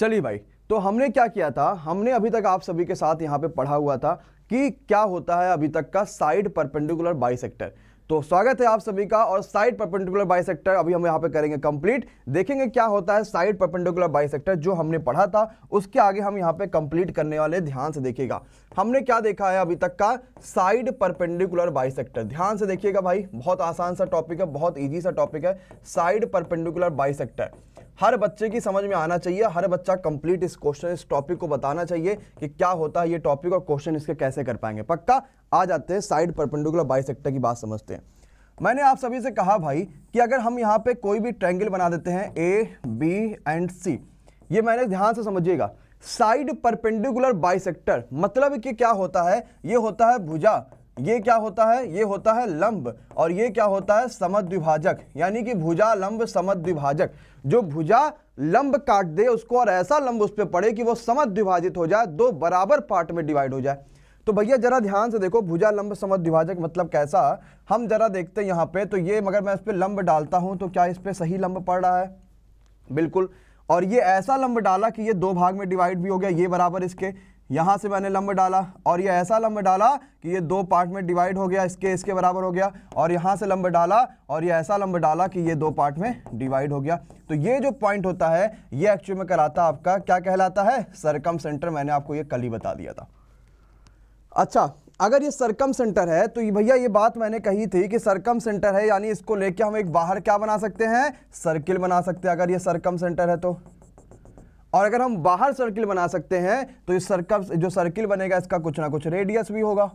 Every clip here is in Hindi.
चलिए भाई तो हमने क्या किया था हमने अभी तक आप सभी के साथ यहाँ पे पढ़ा हुआ था कि क्या होता है अभी तक का साइड परपेंडिकुलर बाइसेक्टर तो स्वागत है आप सभी का और साइड परपेंडिकुलर बाइसेक्टर अभी हम यहाँ पे करेंगे कंप्लीट देखेंगे क्या होता है साइड परपेंडिकुलर बाइसेक्टर जो हमने पढ़ा था उसके आगे हम यहाँ पे कंप्लीट करने वाले ध्यान से देखिएगा हमने क्या देखा है अभी तक का साइड परपेंडिकुलर बाइसेक्टर ध्यान से देखिएगा भाई बहुत आसान सा टॉपिक है बहुत ईजी सा टॉपिक है साइड परपेंडिकुलर बाइसेक्टर हर बच्चे की समझ में आना चाहिए हर बच्चा कंप्लीट इस क्वेश्चन इस टॉपिक को बताना चाहिए कि क्या होता है ये टॉपिक और क्वेश्चन इसके कैसे कर पाएंगे पक्का आ जाते हैं साइड परपेंडिकुलर बाइसेक्टर की बात समझते हैं मैंने आप सभी से कहा भाई कि अगर हम यहाँ पे कोई भी ट्रैंगल बना देते हैं ए बी एंड सी ये मैंने ध्यान से समझिएगा साइड परपेंडिकुलर बाइसेक्टर मतलब कि क्या होता है ये होता है भुजा ये क्या होता है ये होता है लंब और ये क्या होता है समद्विभाजक यानी कि भुजा लंब समद्विभाजक जो भुजा लंब काट दे उसको और ऐसा लंब उस पर पड़े कि वो समत विभाजित हो जाए दो बराबर पार्ट में डिवाइड हो जाए तो भैया जरा ध्यान से देखो भुजा लंब समत विभाजक मतलब कैसा हम जरा देखते हैं यहाँ पे तो ये मगर मैं इस पर लंब डालता हूँ तो क्या इस पर सही लंब पड़ रहा है बिल्कुल और ये ऐसा लंब डाला कि ये दो भाग में डिवाइड भी हो गया ये बराबर इसके यहां से मैंने लंबा डाला और ये ऐसा लंबा डाला कि ये दो पार्ट में डिवाइड हो गया इसके इसके बराबर हो गया और यहां से लंबा डाला और ये ऐसा लंबा डाला कि ये दो पार्ट में डिवाइड हो गया तो ये जो पॉइंट होता है ये एक्चुअली में कराता आपका क्या कहलाता है सरकम सेंटर मैंने आपको ये कल ही बता दिया था अच्छा अगर ये सरकम सेंटर है तो भैया ये बात मैंने कही थी कि सरकम सेंटर है यानी इसको लेके हम एक बाहर क्या बना सकते हैं सर्किल बना सकते हैं अगर ये सरकम सेंटर है तो और अगर हम बाहर सर्किल बना सकते हैं तो इस सर्कल जो सर्किल बनेगा इसका कुछ ना कुछ रेडियस भी होगा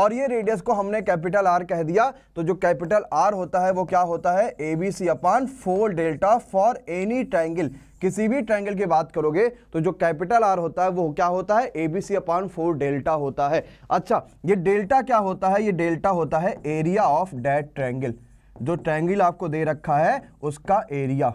और ये रेडियस को हमने कैपिटल आर कह दिया तो जो कैपिटल आर होता है वो क्या होता है A B C upon four delta for any triangle किसी भी ट्रैंगल की बात करोगे तो जो कैपिटल आर होता है वो क्या होता है A B C upon four delta होता है अच्छा ये डेल्टा क्या होता है ये डेल्टा होता है एरिया ऑफ डैट ट्रैंगल जो ट्रैंगल आपको दे रखा है उसका एरिया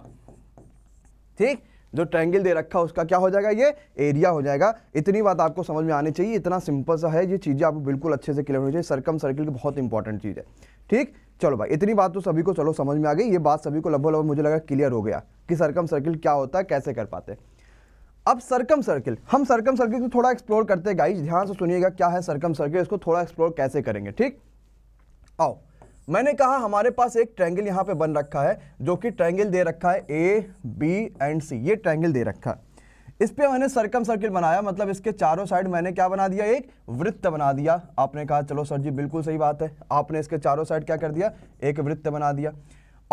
ठीक जो ट्रायंगल दे रखा है उसका क्या हो जाएगा ये एरिया हो जाएगा इतनी बात आपको समझ में आनी चाहिए इतना सिंपल सा है ये चीज़ें आपको बिल्कुल अच्छे से क्लियर होनी चाहिए सर्कम सर्किल की बहुत इंपॉर्टेंट चीज़ है ठीक चलो भाई इतनी बात तो सभी को चलो समझ में आ गई ये बात सभी को लगभग लगभग मुझे लगा क्लियर हो गया कि सरकम सर्किल क्या होता है कैसे कर पाते अब सरकम सर्किल हम सरकम सर्किल को थोड़ा एक्सप्लोर करते हैं गाइज ध्यान से सुनिएगा क्या है सरकम सर्किल इसको थोड़ा एक्सप्लोर कैसे करेंगे ठीक आओ मैंने कहा हमारे पास एक ट्रैंगल यहाँ पे बन रखा है जो कि ट्रैंगल दे रखा है ए बी एंड सी ये ट्रैंगल दे रखा है इस पर मैंने सर्कम सर्किल बनाया मतलब इसके चारों साइड मैंने क्या बना दिया एक वृत्त बना दिया आपने कहा चलो सर जी बिल्कुल सही बात है आपने इसके चारों साइड क्या कर दिया एक वृत्त बना दिया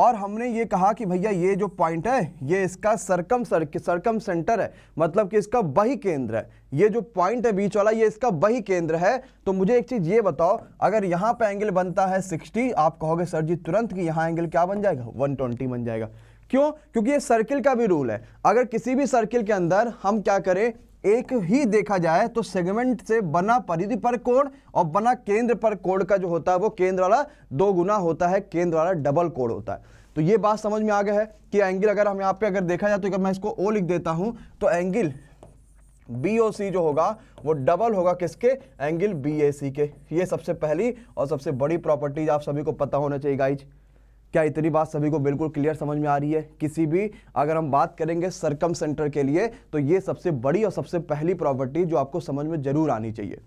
और हमने ये कहा कि भैया ये जो पॉइंट है ये इसका सरकम सर, सरकम सेंटर है मतलब कि इसका वही केंद्र है ये जो पॉइंट है बीच वाला ये इसका वही केंद्र है तो मुझे एक चीज़ ये बताओ अगर यहाँ पे एंगल बनता है 60 आप कहोगे सर जी तुरंत कि यहाँ एंगल क्या बन जाएगा 120 बन जाएगा क्यों क्योंकि ये सर्किल का भी रूल है अगर किसी भी सर्किल के अंदर हम क्या करें एक ही देखा जाए तो सेगमेंट से बना परिधि पर कोण और बना केंद्र पर कोण का जो होता है वो केंद्र वाला दो गुना होता है केंद्र वाला डबल कोण होता है तो ये बात समझ में आ गया है कि एंगल अगर हम यहाँ पे अगर देखा जाए तो अगर मैं इसको ओ लिख देता हूँ तो एंगल बी ओ सी जो होगा वो डबल होगा किसके एंगल बी ए सी के ये सबसे पहली और सबसे बड़ी प्रॉपर्टीज आप सभी को पता होना चाहिए गाइज क्या इतनी बात सभी को बिल्कुल क्लियर समझ में आ रही है किसी भी अगर हम बात करेंगे सरकम सेंटर के लिए तो ये सबसे बड़ी और सबसे पहली प्रॉपर्टी जो आपको समझ में जरूर आनी चाहिए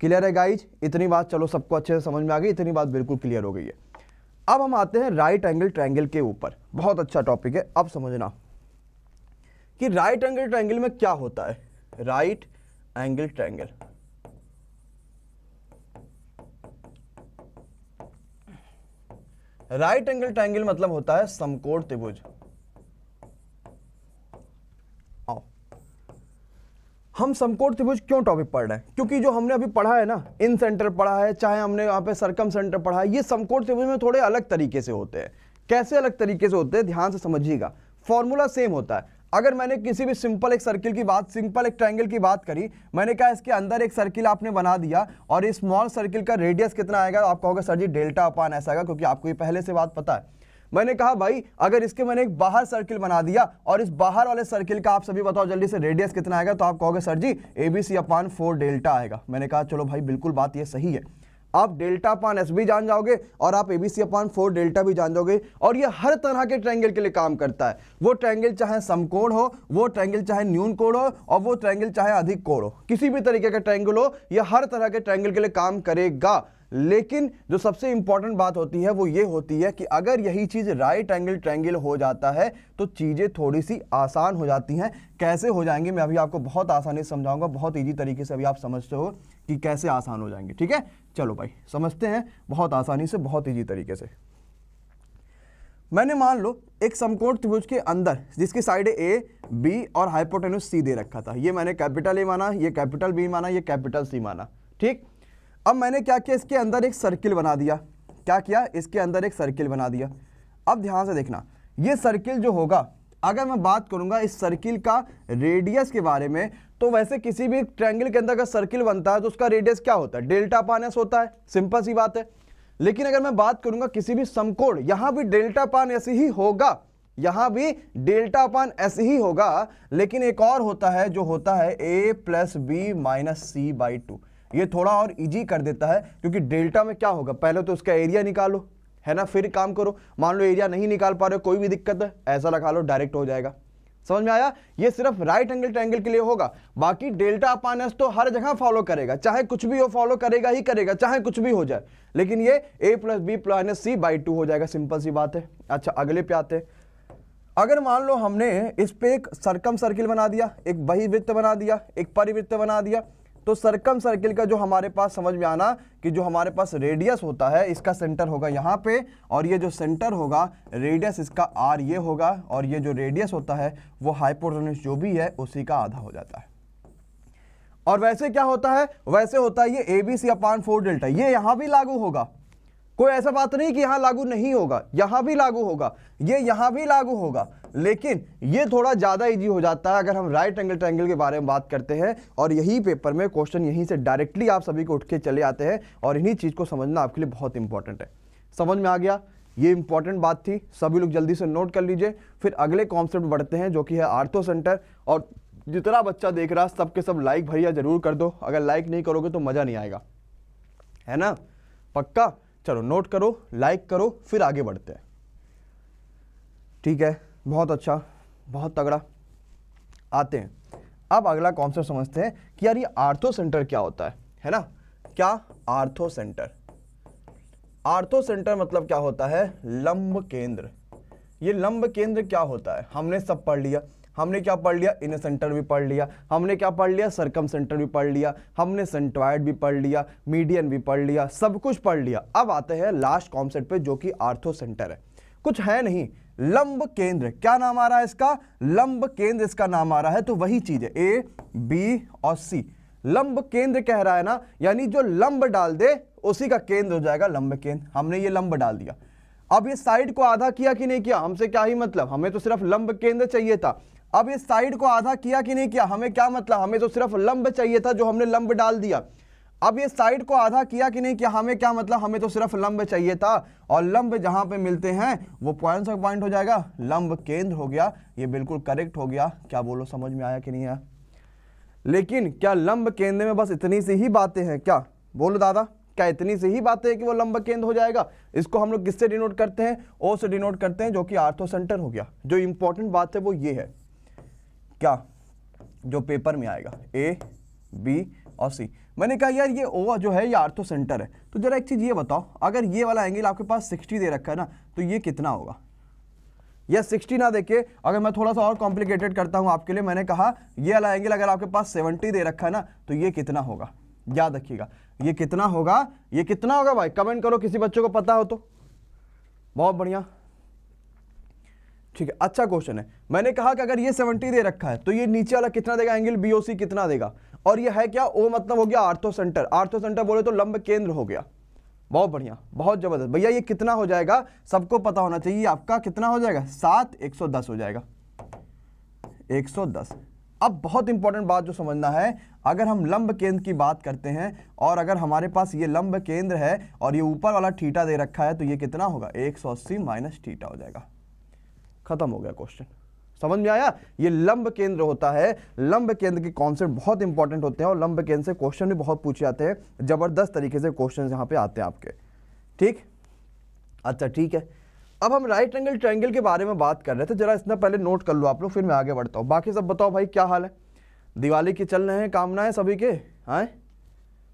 क्लियर है गाइज इतनी बात चलो सबको अच्छे से समझ में आ गई इतनी बात बिल्कुल क्लियर हो गई है अब हम आते हैं राइट एंगल ट्रैंगल के ऊपर बहुत अच्छा टॉपिक है अब समझना कि राइट एंगल ट्रैंगल में क्या होता है right angle triangle right angle triangle मतलब होता है समकोण त्रिभुज हम समकोण त्रिभुज क्यों टॉपिक पढ़ रहे हैं क्योंकि जो हमने अभी पढ़ा है ना इन सेंटर पढ़ा है चाहे हमने यहाँ पे सरकम सेंटर पढ़ा है ये समकोण त्रिभुज में थोड़े अलग तरीके से होते हैं कैसे अलग तरीके से होते हैं ध्यान से समझिएगा फॉर्मूला सेम होता है अगर मैंने किसी भी सिंपल एक सर्किल की बात सिंपल एक ट्रायंगल की बात करी मैंने कहा इसके अंदर एक सर्किल आपने बना दिया और इस स्मॉल सर्किल का रेडियस कितना आएगा आप कहोगे सर जी डेल्टा अपान ऐसा आएगा क्योंकि आपको ये पहले से बात पता है मैंने कहा भाई अगर इसके मैंने एक बाहर सर्किल बना दिया और इस बाहर वाले सर्किल का आप सभी बताओ जल्दी से रेडियस कितना आएगा तो आप कहोगे sir ji A B C upon four delta आएगा मैंने कहा चलो भाई बिल्कुल बात ये सही है आप डेल्टा अपॉन एस भी जान जाओगे और आप एबीसी अपॉन फोर डेल्टा भी जान जाओगे और ये हर तरह के ट्रैंगल के लिए काम करता है वो ट्रैंगल चाहे समकोण हो वो ट्रैंगल चाहे न्यून कोण हो और वो ट्रैंगल चाहे अधिक कोण हो किसी भी तरीके का ट्रैंगल हो यह हर तरह के ट्रैंगल के लिए काम करेगा लेकिन जो सबसे इंपॉर्टेंट बात होती है वो ये होती है कि अगर यही चीज़ राइट एंगल ट्रैंगल हो जाता है तो चीज़ें थोड़ी सी आसान हो जाती हैं कैसे हो जाएंगी मैं अभी आपको बहुत आसानी से समझाऊंगा बहुत ईजी तरीके से अभी आप समझते हो कि कैसे आसान हो जाएंगे ठीक है चलो भाई समझते हैं बहुत आसानी से बहुत ईजी तरीके से मैंने मान लो एक समकोण त्रिभुज के अंदर जिसकी साइड ए बी और हाइपोटेनस सी दे रखा था ये मैंने कैपिटल ए माना ये कैपिटल बी माना ये कैपिटल सी माना ठीक अब मैंने क्या किया इसके अंदर एक सर्किल बना दिया क्या किया इसके अंदर एक सर्किल बना दिया अब ध्यान से देखना ये सर्किल जो होगा अगर मैं बात करूंगा इस सर्किल का रेडियस के बारे में तो वैसे किसी भी ट्रायंगल के अंदर अगर सर्किल बनता है तो उसका रेडियस क्या होता है डेल्टा पानस होता है सिंपल सी बात है लेकिन अगर मैं बात करूंगा किसी भी समकोण यहां भी डेल्टा पान ऐसे ही होगा यहां भी डेल्टा पान ऐसे ही होगा लेकिन एक और होता है जो होता है A plus B minus C by two ये थोड़ा और ईजी कर देता है क्योंकि डेल्टा में क्या होगा पहले तो उसका एरिया निकालो है ना फिर काम करो मान लो एरिया नहीं निकाल पा रहे हो कोई भी दिक्कत है ऐसा लगा लो डायरेक्ट हो जाएगा समझ में आया ये सिर्फ राइट एंगल ट्रायंगल के लिए होगा बाकी डेल्टा अपान एस तो हर जगह फॉलो करेगा चाहे कुछ भी हो फॉलो करेगा ही करेगा चाहे कुछ भी हो जाए लेकिन ये A plus B plus C by two हो जाएगा सिंपल सी बात है अच्छा अगले पे आते अगर मान लो हमने इस पे एक सरकम सर्किल बना दिया एक बहिवृत्त बना दिया एक परिवृत्त बना दिया तो सर्कम सर्किल का जो हमारे पास समझ में आना कि जो हमारे पास रेडियस होता है इसका सेंटर होगा यहाँ पे और ये जो सेंटर होगा रेडियस इसका आर ये होगा और ये जो रेडियस होता है वो हाइपोटोनिस जो भी है उसी का आधा हो जाता है और वैसे क्या होता है वैसे होता है ये A B C upon four delta ये यहाँ भी लागू होगा कोई ऐसा बात नहीं कि यहाँ लागू नहीं होगा यहाँ भी लागू होगा ये यहाँ भी लागू होगा लेकिन ये थोड़ा ज़्यादा इजी हो जाता है अगर हम राइट एंगल ट्रायंगल के बारे में बात करते हैं और यही पेपर में क्वेश्चन यहीं से डायरेक्टली आप सभी को उठ के चले आते हैं और इन्हीं चीज़ को समझना आपके लिए बहुत इंपॉर्टेंट है समझ में आ गया ये इंपॉर्टेंट बात थी सभी लोग जल्दी से नोट कर लीजिए फिर अगले कॉन्सेप्ट बढ़ते हैं जो कि है आर्थो सेंटर और जितना बच्चा देख रहा है सबके सब लाइक भैया जरूर कर दो अगर लाइक नहीं करोगे तो मज़ा नहीं आएगा है ना पक्का चलो नोट करो लाइक करो फिर आगे बढ़ते हैं ठीक है बहुत अच्छा बहुत तगड़ा आते हैं अब अगला कॉन्सेप्ट समझते हैं कि यार ये आर्थो सेंटर क्या होता है है ना क्या आर्थो सेंटर आर्थो सेंटर मतलब क्या होता है लंब केंद्र ये लंब केंद्र क्या होता है हमने सब पढ़ लिया हमने क्या पढ़ लिया इन सेंटर भी पढ़ लिया हमने क्या पढ़ लिया सरकम सेंटर भी पढ़ लिया हमने सेंट्रॉयड भी पढ़ लिया मीडियन भी पढ़ लिया सब कुछ पढ़ लिया अब आते हैं लास्ट कॉन्सेप्ट पे जो कि आर्थो सेंटर है कुछ है नहीं लंब केंद्र क्या नाम आ रहा है इसका लंब केंद्र इसका नाम आ रहा है तो वही चीज है ए बी और सी लंब केंद्र कह रहा है ना यानी जो लंब डाल दे उसी का केंद्र हो जाएगा लंब केंद्र हमने ये लंब डाल दिया अब ये साइड को आधा किया कि नहीं किया हमसे क्या ही मतलब हमें तो सिर्फ लंब केंद्र चाहिए था अब इस साइड को आधा किया कि नहीं किया हमें क्या मतलब हमें तो सिर्फ लंब चाहिए था जो हमने लंब डाल दिया अब ये साइड को आधा किया कि नहीं किया हमें क्या मतलब हमें तो सिर्फ लंब चाहिए था और लंब जहां पे मिलते हैं वो पॉइंट ऑफ पॉइंट हो जाएगा लंब केंद्र हो गया ये बिल्कुल करेक्ट हो गया क्या बोलो समझ में आया कि नहीं आया लेकिन क्या लंब केंद्र में बस इतनी सी ही बातें हैं क्या बोलो दादा क्या इतनी सी ही बातें हैं कि वो लंब केंद्र हो जाएगा इसको हम लोग किससे डिनोट करते हैं ओ से डिनोट करते हैं जो कि आर्थो सेंटर हो गया जो इंपॉर्टेंट बात है वो ये है क्या जो पेपर में आएगा ए बी और सी मैंने कहा यार ये ओ जो है ये आर्थो तो सेंटर है तो ज़रा एक चीज़ ये बताओ अगर ये वाला एंगल आपके पास 60 दे रखा है ना तो ये कितना होगा या 60 ना देखे अगर मैं थोड़ा सा और कॉम्प्लिकेटेड करता हूँ आपके लिए मैंने कहा ये वाला एंगल अगर आपके पास 70 दे रखा है ना तो ये कितना होगा याद रखिएगा ये कितना होगा ये कितना होगा भाई कमेंट करो किसी बच्चों को पता हो तो बहुत बढ़िया ठीक है अच्छा क्वेश्चन है मैंने कहा कि अगर ये 70 दे रखा है तो ये नीचे वाला कितना देगा एंगल बीओसी कितना देगा और ये है क्या ओ मतलब हो गया आर्थो सेंटर आर्थो सेंटर बोले तो लंब केंद्र हो गया बहुत बढ़िया बहुत जबरदस्त भैया ये कितना हो जाएगा सबको पता होना चाहिए आपका कितना हो जाएगा सात एक सौ दस हो जाएगा एक सौ दस अब बहुत इंपॉर्टेंट बात जो समझना है अगर हम लंब केंद्र की बात करते हैं और अगर हमारे पास ये लंब केंद्र है और ये ऊपर वाला ठीटा दे रखा है तो ये कितना होगा 180 माइनस ठीटा हो जाएगा खत्म हो गया क्वेश्चन समझ में आया ये लंब केंद्र होता है लंब केंद्र के कॉन्सेप्ट बहुत इंपॉर्टेंट होते हैं और लंब केंद्र से क्वेश्चन भी बहुत पूछे जाते हैं जबरदस्त तरीके से क्वेश्चन यहां पे आते हैं आपके ठीक अच्छा ठीक है अब हम राइट एंगल ट्रायंगल के बारे में बात कर रहे थे तो जरा इतना पहले नोट कर लो आप लोग फिर मैं आगे बढ़ता हूँ बाकी सब बताओ भाई क्या हाल है दिवाली की चल रहे हैं कामना है सभी के हैं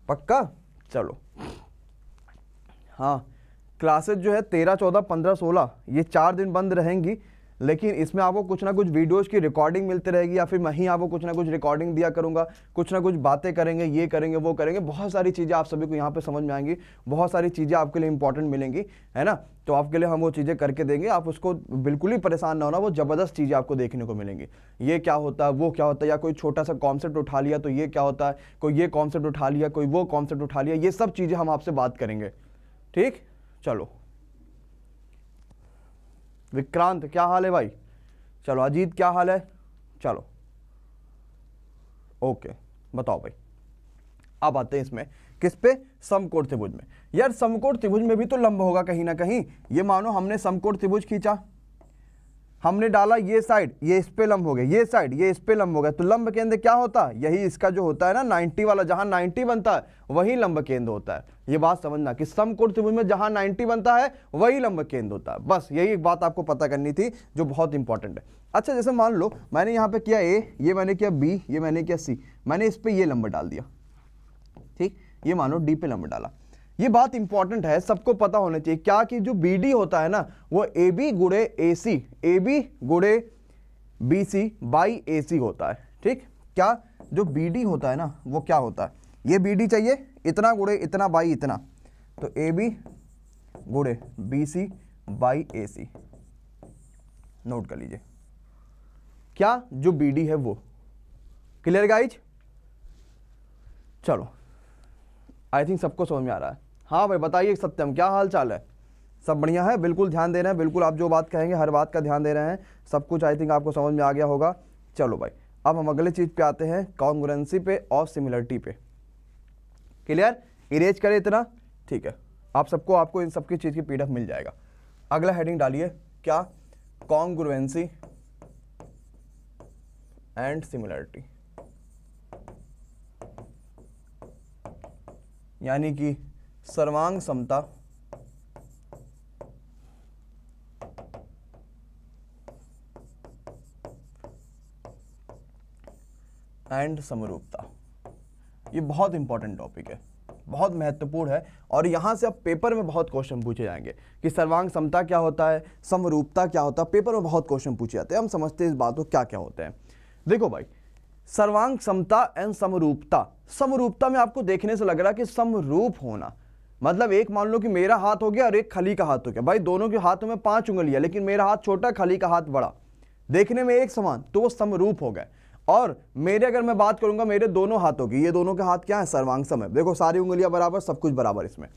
पक्का चलो हाँ क्लासेज जो है तेरह चौदह पंद्रह सोलह ये चार दिन बंद रहेंगी लेकिन इसमें आपको कुछ ना कुछ वीडियोज़ की रिकॉर्डिंग मिलती रहेगी या फिर मैं ही आपको कुछ ना कुछ रिकॉर्डिंग दिया करूँगा कुछ ना कुछ बातें करेंगे ये करेंगे वो करेंगे बहुत सारी चीज़ें आप सभी को यहाँ पर समझ में आएंगी बहुत सारी चीज़ें आपके लिए इंपॉर्टेंट मिलेंगी है ना तो आपके लिए हम वो चीज़ें करके देंगे आप उसको बिल्कुल ही परेशान ना होना वो ज़बरदस्त चीज़ें आपको देखने को मिलेंगी ये क्या होता है वो क्या होता है या कोई छोटा सा कॉन्सेप्ट उठा लिया तो ये क्या होता है कोई ये कॉन्सेप्ट उठा लिया कोई वो कॉन्सेप्ट उठा लिया ये सब चीज़ें हम आपसे बात करेंगे ठीक चलो विक्रांत क्या हाल है भाई चलो अजीत क्या हाल है चलो ओके बताओ भाई अब आते हैं इसमें किस पे समकोण त्रिभुज में यार समकोण त्रिभुज में भी तो लंब होगा कहीं ना कहीं ये मानो हमने समकोण त्रिभुज खींचा हमने डाला ये साइड ये इस पे लंब हो गया ये साइड ये इस पे लंब हो गया तो लंब केंद्र क्या होता है यही इसका जो होता है ना 90 वाला जहां 90 बनता है वही लंब केंद्र होता है ये बात समझना कि समकोण त्रिभुज में जहां 90 बनता है वही लंब केंद्र होता है बस यही एक बात आपको पता करनी थी जो बहुत इंपॉर्टेंट है अच्छा जैसे मान लो मैंने यहाँ पे किया ए ये मैंने किया बी ये मैंने किया सी मैंने इस पर यह लंबा डाल दिया ठीक ये मान लो डी पे लंबा डाला ये बात इंपॉर्टेंट है सबको पता होना चाहिए क्या कि जो बी डी होता है ना वो ए बी गुड़े ए सी ए बी गुड़े B C by A C होता है ठीक क्या जो बी डी होता है ना वो क्या होता है ये बी डी चाहिए इतना गुड़े इतना बाई इतना तो ए बी गुड़े B C by A C note कर लीजिए क्या जो बी डी है वो क्लियर गाइज चलो आई थिंक सबको समझ में आ रहा है हाँ भाई बताइए सत्यम क्या हाल चाल है सब बढ़िया है बिल्कुल ध्यान दे रहे हैं बिल्कुल आप जो बात कहेंगे हर बात का ध्यान दे रहे हैं सब कुछ आई थिंक आपको समझ में आ गया होगा चलो भाई अब हम अगले चीज़ पे आते हैं कॉन्ग्रेंसी पे और सिमिलरिटी पे क्लियर इरेज करें इतना ठीक है आप सबको आपको इन सब की चीज़ की पीडीएफ मिल जाएगा अगला हेडिंग डालिए क्या कॉन्ग्रुएंसी एंड सिमिलरिटी यानी कि सर्वांग समता एंड समरूपता ये बहुत इंपॉर्टेंट टॉपिक है बहुत महत्वपूर्ण है और यहां से अब पेपर में बहुत क्वेश्चन पूछे जाएंगे कि सर्वांग समता क्या होता है समरूपता क्या होता है पेपर में बहुत क्वेश्चन पूछे जाते हैं हम समझते हैं इस बात को क्या क्या होते हैं देखो भाई सर्वांग समता एंड समरूपता समरूपता में आपको देखने से लग रहा कि समरूप होना मतलब एक मान लो कि मेरा हाथ हो गया और एक खली का हाथ हो गया भाई दोनों के हाथों में पांच उंगलियां लेकिन मेरा हाथ छोटा खली का हाथ बड़ा देखने में एक समान तो वो समरूप हो गए और मेरे अगर मैं बात करूंगा मेरे दोनों हाथों की ये दोनों के हाथ क्या है सर्वांग है देखो सारी उंगलियां बराबर सब कुछ बराबर इसमें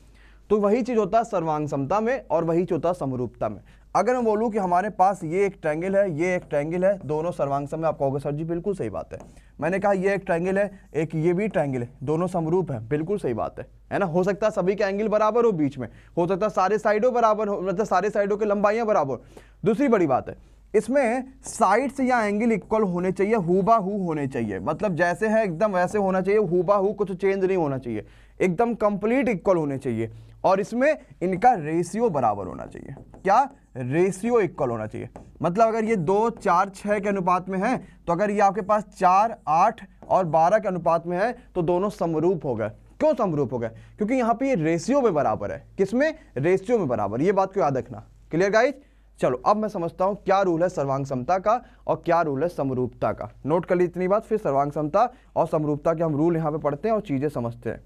तो वही चीज़ होता है सर्वांग में और वही चीज होता है समरूपता में अगर मैं बोलूँ कि हमारे पास ये एक ट्रैंगल है ये एक ट्रैंगल है दोनों सर्वांग में आप कहोगे सर जी बिल्कुल सही बात है मैंने कहा ये एक ट्रैंगल है एक ये भी ट्रैंगल है दोनों समरूप हैं बिल्कुल सही बात है है ना हो सकता है सभी के एंगल बराबर हो बीच में हो सकता है सारे साइडों बराबर हो मतलब सारे साइडों की लंबाइयाँ बराबर दूसरी बड़ी बात है इसमें साइड्स या एंगल इक्वल होने चाहिए हुबा हु होने चाहिए मतलब जैसे है एकदम वैसे होना चाहिए बा हु कुछ चेंज नहीं होना चाहिए एकदम कंप्लीट इक्वल होने चाहिए और इसमें इनका रेशियो बराबर होना चाहिए क्या रेशियो इक्वल होना चाहिए मतलब अगर ये दो चार छः के अनुपात में है तो अगर ये आपके पास चार आठ और बारह के अनुपात में है तो दोनों समरूप हो गए क्यों समरूप हो गए क्योंकि यहाँ पे ये रेशियो में बराबर है किसमें रेशियो में बराबर ये बात को याद रखना क्लियर गाइज चलो अब मैं समझता हूँ क्या रूल है सर्वांग समता का और क्या रूल है समरूपता का नोट कर ली इतनी बात फिर सर्वांग समता और समरूपता के हम रूल यहाँ पे पढ़ते हैं और चीज़ें समझते हैं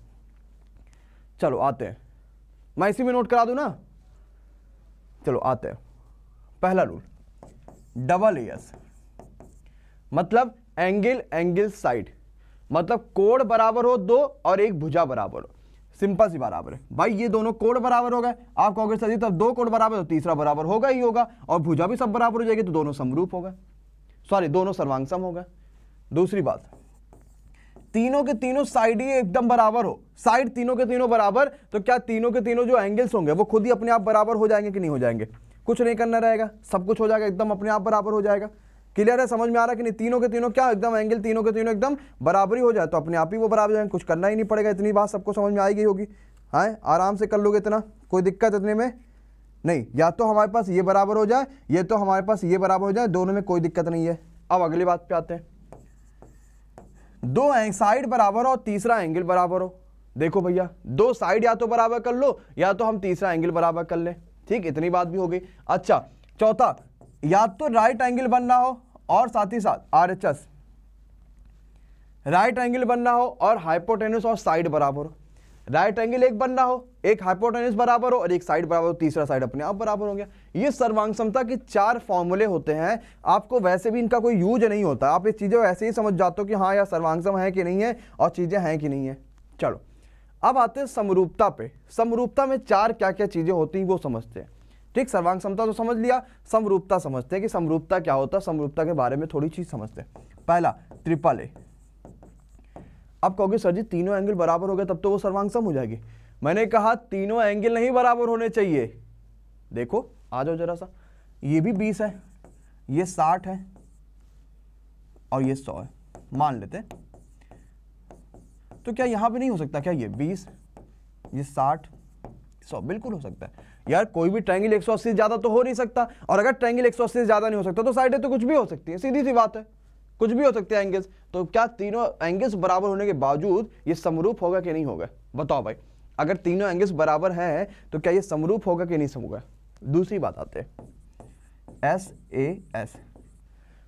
चलो आते हैं मैं इसी में नोट करा दूँ ना चलो आते हैं पहला रूल डबल एस मतलब एंगल एंगल साइड मतलब कोड बराबर हो दो और एक भुजा बराबर हो सिंपल सी बराबर है भाई ये दोनों कोड बराबर हो गए आप कहोगे सर जी तब दो कोड बराबर तो तीसरा बराबर होगा ही होगा और भुजा भी सब बराबर हो जाएगी तो दोनों समरूप होगा सॉरी दोनों सर्वांगसम होगा दूसरी बात तीनों के तीनों साइड ही एकदम बराबर हो साइड तीनों के तीनों बराबर तो क्या तीनों के तीनों जो एंगल्स होंगे वो खुद ही अपने आप बराबर हो जाएंगे कि नहीं हो जाएंगे कुछ नहीं करना रहेगा सब कुछ हो जाएगा एकदम अपने आप बराबर हो जाएगा क्लियर है समझ में आ रहा कि नहीं तीनों के तीनों क्या एकदम एंगल तीनों के तीनों एकदम बराबरी हो जाए तो अपने आप ही वो बराबर जाएंगे कुछ करना ही नहीं पड़ेगा इतनी बात सबको समझ में आएगी होगी हाँ आराम से कर लोगे इतना कोई दिक्कत इतने में नहीं या तो हमारे पास ये बराबर हो जाए ये तो हमारे पास ये बराबर हो जाए दोनों में कोई दिक्कत नहीं है अब अगली बात पे आते हैं दो साइड बराबर हो तीसरा एंगल बराबर हो देखो भैया दो साइड या तो बराबर कर लो या तो हम तीसरा एंगल बराबर कर लें ठीक इतनी बात भी हो गई अच्छा चौथा या तो राइट एंगल बन रहा हो और साथ ही साथ R H S right angle बनना हो और हाइपोटेनस और साइड बराबर हो राइट एंगल एक बनना हो एक हाइपोटेनस बराबर हो और एक साइड बराबर हो तीसरा साइड अपने आप बराबर हो गया ये सर्वांग समता के चार फॉर्मूले होते हैं आपको वैसे भी इनका कोई यूज नहीं होता आप ये चीज़ें ऐसे ही समझ जाते हो कि हाँ यार सर्वांगसम है कि नहीं है और चीज़ें हैं कि नहीं है चलो अब आते हैं समरूपता पे समरूपता में चार क्या क्या चीज़ें होती हैं वो समझते हैं ठीक सर्वांग समता तो समझ लिया समरूपता समझते हैं कि समरूपता क्या होता है समरूपता के बारे में थोड़ी चीज समझते हैं पहला त्रिपल ए आप कहोगे सर जी तीनों एंगल बराबर हो गए तब तो वो सर्वांग सम हो जाएगी मैंने कहा तीनों एंगल नहीं बराबर होने चाहिए देखो आ जाओ जरा सा ये भी बीस है ये साठ है और ये सौ है मान लेते तो क्या यहां पे नहीं हो सकता क्या ये बीस ये साठ सौ बिल्कुल हो सकता है यार कोई भी ट्रैंगल एक से ज़्यादा तो हो नहीं सकता और अगर ट्रैंगल एक से ज़्यादा नहीं हो सकता तो साइडें तो कुछ भी हो सकती है सीधी सी बात है कुछ भी हो सकते हैं एंगल्स तो क्या तीनों एंगल्स बराबर होने के बावजूद ये समरूप होगा कि नहीं होगा बताओ भाई अगर तीनों एंगल्स बराबर हैं तो क्या ये समरूप होगा कि नहीं समरूप दूसरी बात आते हैं एस ए एस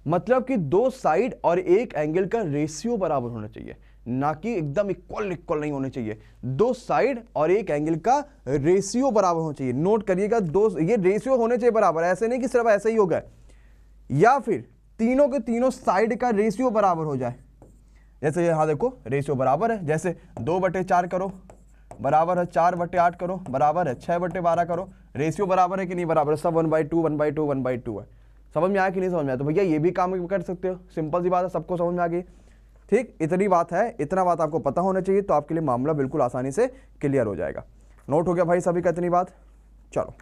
मतलब कि दो साइड और एक एंगल का रेशियो बराबर होना चाहिए ना कि एकदम इक्वल इक्वल नहीं होने चाहिए दो साइड और एक एंगल का रेशियो बराबर होना चाहिए नोट करिएगा दो ये रेशियो होने चाहिए बराबर ऐसे नहीं कि सिर्फ ऐसे ही होगा या फिर तीनों के तीनों साइड का रेशियो बराबर हो जाए जैसे यहां देखो रेशियो बराबर है जैसे दो बटे चार करो बराबर है चार बटे आठ करो बराबर है छह बटे बारह करो रेशियो बराबर है कि नहीं बराबर है सब one by two one by two one by two है समझ में आया कि नहीं समझ में आया तो भैया ये भी काम कर सकते हो सिंपल सी बात है सबको समझ में आ गई ठीक इतनी बात है इतना बात आपको पता होना चाहिए तो आपके लिए मामला बिल्कुल आसानी से क्लियर हो जाएगा नोट हो गया भाई सभी का इतनी बात चलो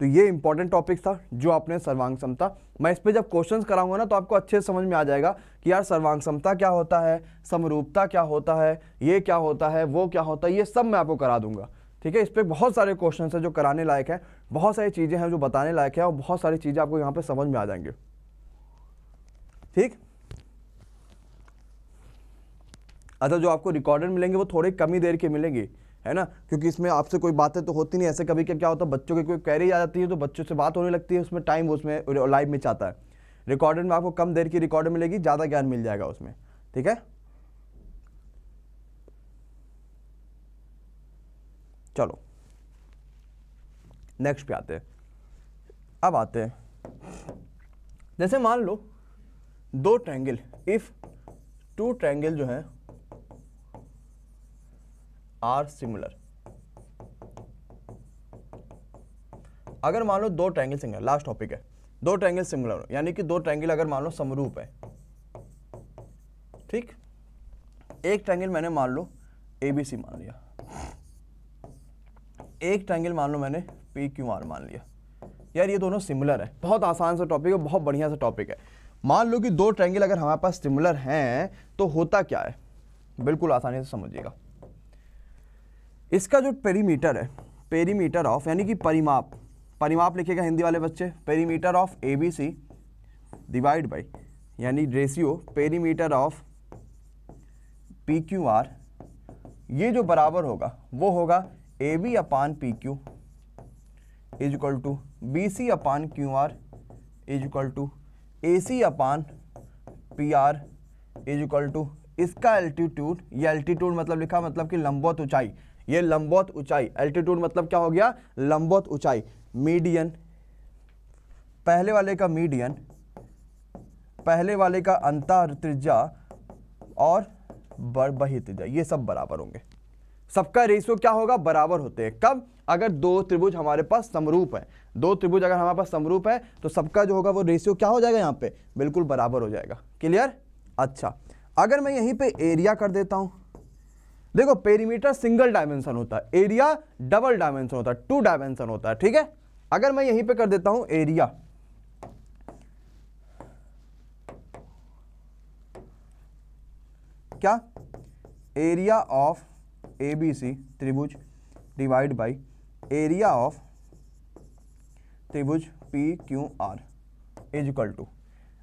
तो ये इंपॉर्टेंट टॉपिक था जो आपने सर्वांग समता मैं इस पर जब क्वेश्चंस कराऊंगा ना तो आपको अच्छे समझ में आ जाएगा कि यार सर्वांग समता क्या होता है समरूपता क्या होता है ये क्या होता है वो क्या होता है ये सब मैं आपको करा दूंगा ठीक है इस पर बहुत सारे क्वेश्चन हैं जो कराने लायक हैं बहुत सारी चीज़ें हैं जो बताने लायक है और बहुत सारी चीज़ें आपको यहाँ पर समझ में आ जाएंगे ठीक अच्छा जो आपको रिकॉर्डेड मिलेंगे वो थोड़े कम ही देर के मिलेंगे है ना क्योंकि इसमें आपसे कोई बातें तो होती नहीं ऐसे कभी क्या क्या होता है बच्चों की कोई कैरी आ जाती है तो बच्चों से बात होने लगती है उसमें टाइम वो उसमें लाइव में चाहता है रिकॉर्डेड में आपको कम देर की रिकॉर्ड मिलेगी ज़्यादा ज्ञान मिल जाएगा उसमें ठीक है चलो नेक्स्ट पे आते हैं अब आते हैं जैसे मान लो दो ट्रायंगल इफ टू ट्रायंगल जो है आर सिमिलर अगर मान लो दो ट्रायंगल सिमिलर लास्ट टॉपिक है दो ट्रायंगल सिमिलर यानी कि दो ट्रायंगल अगर मान लो समरूप है ठीक एक ट्रायंगल मैंने मान लो एबीसी मान लिया एक ट्रायंगल मान लो मैंने पी क्यू आर मान लिया यार ये दोनों सिमिलर है बहुत आसान सा टॉपिक है बहुत बढ़िया सा टॉपिक है मान लो कि दो ट्रायंगल अगर हमारे पास सिमिलर हैं तो होता क्या है बिल्कुल आसानी से समझिएगा इसका जो पेरीमीटर है पेरीमीटर ऑफ यानी कि परिमाप परिमाप लिखेगा हिंदी वाले बच्चे perimeter of A B C divide by यानी ratio perimeter of P Q R ये जो बराबर होगा वो होगा A B upon P Q is equal to B C upon Q R is equal to A C upon P R is equal to इसका एल्टीट्यूड ये एल्टीट्यूड मतलब लिखा मतलब कि लंबौत ऊंचाई ये लंबौत ऊंचाई एल्टीट्यूड मतलब क्या हो गया लंबौत ऊंचाई मीडियन पहले वाले का मीडियन पहले वाले का अंतर त्रिज्या और बही ये सब बराबर होंगे सबका रेशियो क्या होगा बराबर होते हैं कब अगर दो त्रिभुज हमारे पास समरूप है दो त्रिभुज अगर हमारे पास समरूप है तो सबका जो होगा वो रेशियो क्या हो जाएगा यहाँ पे बिल्कुल बराबर हो जाएगा क्लियर अच्छा अगर मैं यहीं पे एरिया कर देता हूँ देखो पेरीमीटर सिंगल डायमेंशन होता है एरिया डबल डायमेंशन होता है टू डायमेंशन होता है ठीक है अगर मैं यहीं पर कर देता हूँ एरिया क्या area of A B C त्रिभुज डिवाइड बाई एरिया ऑफ त्रिभुज P Q R is equal to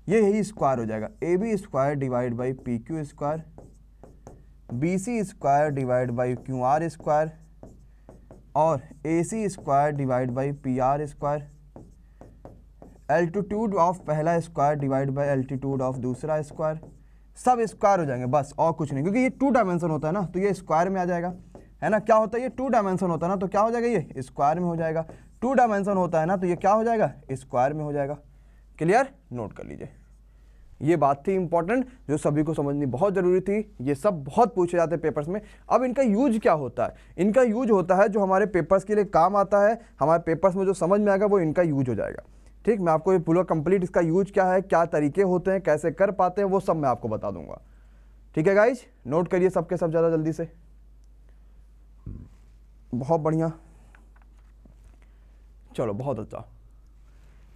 ये यही स्क्वायर हो जाएगा A B square divide by P Q square B C square divide by Q R square और A C square divide by P R square altitude of पहला square divide by altitude of दूसरा स्क्वायर सब स्क्वायर हो जाएंगे बस और कुछ नहीं क्योंकि ये टू डायमेंशन होता है ना तो ये स्क्वायर में आ जाएगा है ना क्या होता है ये टू डायमेंशन होता है ना तो क्या हो जाएगा ये स्क्वायर में हो जाएगा टू डायमेंशन होता है ना तो ये क्या हो जाएगा स्क्वायर में हो जाएगा क्लियर नोट कर लीजिए ये बात थी इंपॉर्टेंट जो सभी को समझनी बहुत ज़रूरी थी ये सब बहुत पूछे जाते हैं पेपर्स में अब इनका यूज क्या होता है इनका यूज होता है जो हमारे पेपर्स के लिए काम आता है हमारे पेपर्स में जो समझ में आएगा वो इनका यूज हो जाएगा ठीक मैं आपको ये पूरा कंप्लीट इसका यूज क्या है क्या तरीके होते हैं कैसे कर पाते हैं वो सब मैं आपको बता दूंगा ठीक है गाइज नोट करिए सबके सब ज़्यादा जल्दी से बहुत बढ़िया चलो बहुत अच्छा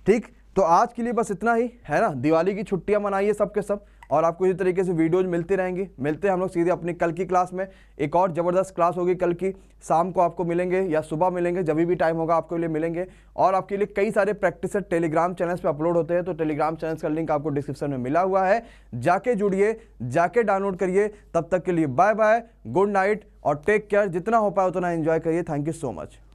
ठीक तो आज के लिए बस इतना ही है ना दिवाली की छुट्टियां मनाइए सबके सब, के सब। और आपको इसी तरीके से वीडियोज मिलती रहेंगी मिलते हैं हम लोग सीधे अपनी कल की क्लास में एक और ज़बरदस्त क्लास होगी कल की शाम को आपको मिलेंगे या सुबह मिलेंगे जब भी टाइम होगा आपके लिए मिलेंगे और आपके लिए कई सारे प्रैक्टिस टेलीग्राम चैनल्स पर अपलोड होते हैं तो टेलीग्राम चैनल्स का लिंक आपको डिस्क्रिप्शन में मिला हुआ है जाके जुड़िए जाके डाउनलोड करिए तब तक के लिए बाय बाय गुड नाइट और टेक केयर जितना हो पाए उतना इन्जॉय करिए थैंक यू सो मच